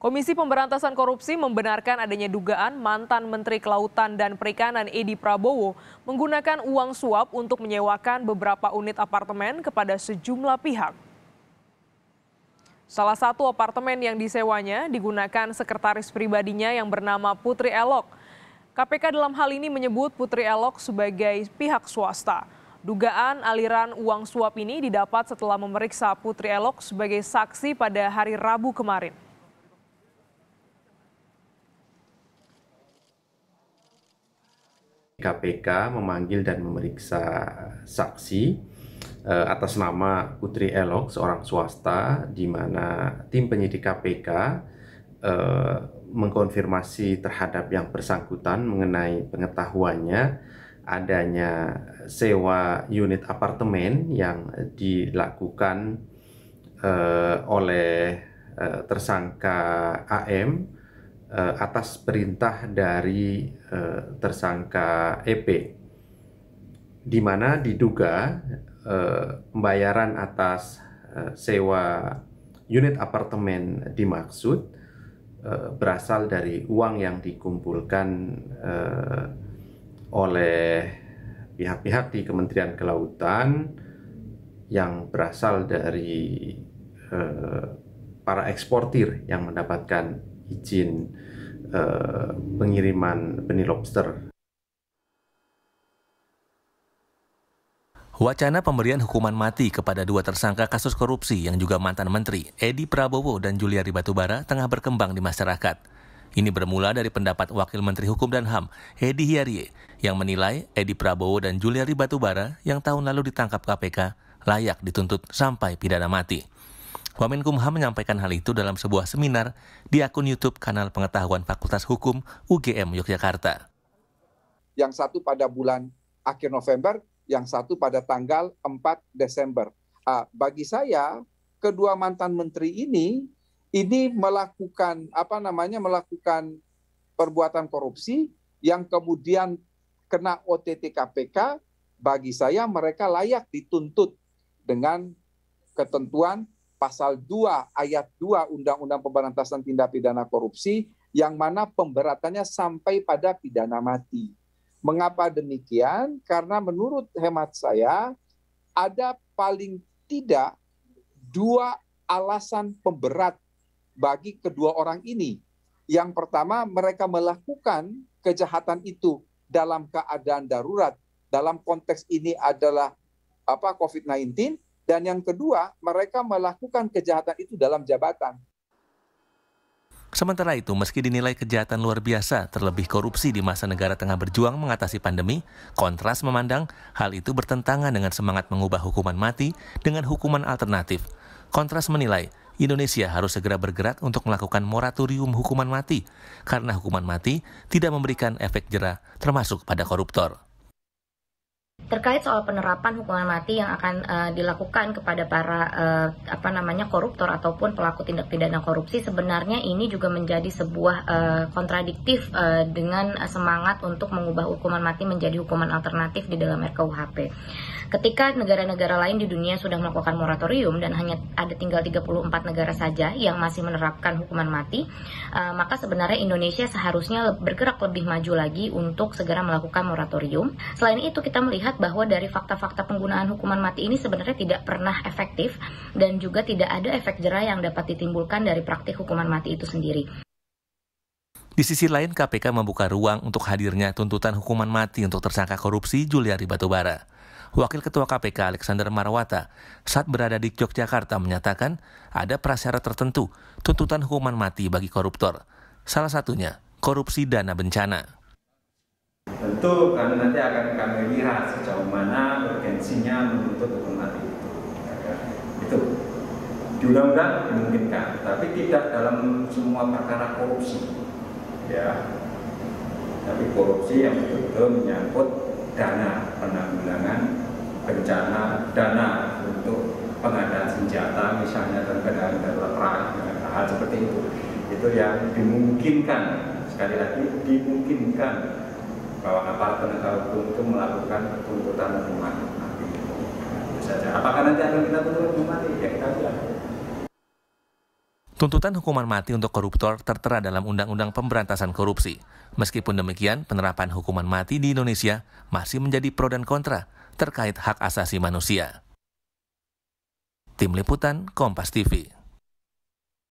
Komisi Pemberantasan Korupsi membenarkan adanya dugaan mantan Menteri Kelautan dan Perikanan Edi Prabowo menggunakan uang suap untuk menyewakan beberapa unit apartemen kepada sejumlah pihak. Salah satu apartemen yang disewanya digunakan sekretaris pribadinya yang bernama Putri Elok. KPK dalam hal ini menyebut Putri Elok sebagai pihak swasta. Dugaan aliran uang suap ini didapat setelah memeriksa Putri Elok sebagai saksi pada hari Rabu kemarin. KPK memanggil dan memeriksa saksi eh, atas nama Putri Elok, seorang swasta, di mana tim penyidik KPK uh, eh, mengkonfirmasi terhadap yang bersangkutan mengenai pengetahuannya adanya sewa unit apartemen yang dilakukan uh, oleh uh, tersangka AM uh, atas perintah dari uh, tersangka EP di mana diduga uh, pembayaran atas uh, sewa unit apartemen dimaksud uh, berasal dari uang yang dikumpulkan uh, oleh pihak-pihak di Kementerian Kelautan yang berasal dari uh, para eksportir yang mendapatkan izin uh, pengiriman benih lobster. Wacana pemberian hukuman mati kepada dua tersangka kasus korupsi yang juga mantan menteri, Edi Prabowo dan Juliari Batubara, tengah berkembang di masyarakat. Ini bermula dari pendapat Wakil Menteri Hukum dan HAM, Edi Hiarie, yang menilai Edi Prabowo dan Juliari Batubara yang tahun lalu ditangkap KPK layak dituntut sampai pidana mati. Wamenkumham menyampaikan hal itu dalam sebuah seminar di akun YouTube kanal pengetahuan Fakultas Hukum UGM Yogyakarta. Yang satu pada bulan akhir November, yang satu pada tanggal 4 Desember. Uh, bagi saya, kedua mantan menteri ini ini melakukan apa namanya melakukan perbuatan korupsi yang kemudian kena OTT KPK. Bagi saya mereka layak dituntut dengan ketentuan pasal 2 ayat 2 Undang-Undang Pemberantasan Tindak Pidana Korupsi yang mana pemberatannya sampai pada pidana mati. Mengapa demikian? Karena menurut hemat saya ada paling tidak dua alasan pemberat bagi kedua orang ini. Yang pertama, mereka melakukan kejahatan itu dalam keadaan darurat. Dalam konteks ini adalah apa COVID-19 dan yang kedua, mereka melakukan kejahatan itu dalam jabatan. Sementara itu, meski dinilai kejahatan luar biasa, terlebih korupsi di masa negara tengah berjuang mengatasi pandemi, kontras memandang hal itu bertentangan dengan semangat mengubah hukuman mati dengan hukuman alternatif. Kontras menilai Indonesia harus segera bergerak untuk melakukan moratorium hukuman mati, karena hukuman mati tidak memberikan efek jerah termasuk pada koruptor terkait soal penerapan hukuman mati yang akan uh, dilakukan kepada para uh, apa namanya koruptor ataupun pelaku tindak pidana korupsi sebenarnya ini juga menjadi sebuah uh, kontradiktif uh, dengan semangat untuk mengubah hukuman mati menjadi hukuman alternatif di dalam RKUHP. Ketika negara-negara lain di dunia sudah melakukan moratorium dan hanya ada tinggal 34 negara saja yang masih menerapkan hukuman mati, uh, maka sebenarnya Indonesia seharusnya bergerak lebih maju lagi untuk segera melakukan moratorium. Selain itu kita melihat melihat bahwa dari fakta-fakta penggunaan hukuman mati ini sebenarnya tidak pernah efektif dan juga tidak ada efek jerah yang dapat ditimbulkan dari praktik hukuman mati itu sendiri. Di sisi lain, KPK membuka ruang untuk hadirnya tuntutan hukuman mati untuk tersangka korupsi Juliari Batubara. Wakil Ketua KPK Alexander Marwata saat berada di Yogyakarta menyatakan ada prasyarat tertentu tuntutan hukuman mati bagi koruptor. Salah satunya korupsi dana bencana itu kami nanti akan kami lihat sejauh mana urgensinya menuntut hukum mati itu. diundang itu di undang dimungkinkan, tapi tidak dalam semua perkara korupsi. Ya, tapi korupsi yang betul-betul menyangkut dana penanggulangan bencana, dana untuk pengadaan senjata misalnya dan kendaraan darurat perang, hal seperti itu. Itu yang dimungkinkan sekali lagi dimungkinkan bahwa aparat penegak hukum itu melakukan tuntutan hukuman mati. saja. Apakah nanti akan kita tuntut hukuman mati? Ya kita lihat. Tuntutan hukuman mati untuk koruptor tertera dalam Undang-Undang Pemberantasan Korupsi. Meskipun demikian, penerapan hukuman mati di Indonesia masih menjadi pro dan kontra terkait hak asasi manusia. Tim Liputan Kompas TV